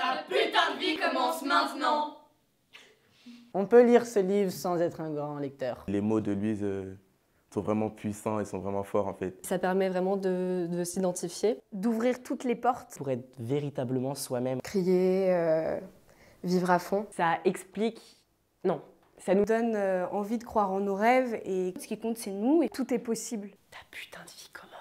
Ta putain de vie commence maintenant On peut lire ce livre sans être un grand lecteur. Les mots de Louise euh, sont vraiment puissants et sont vraiment forts en fait. Ça permet vraiment de, s'identifier, d'ouvrir toutes les portes. Pour être véritablement soi-même. Crier, euh, vivre à fond. Ça explique... Non. Ça nous donne euh, envie de croire en nos rêves et ce qui compte c'est nous et tout est possible. Ta putain de vie commence.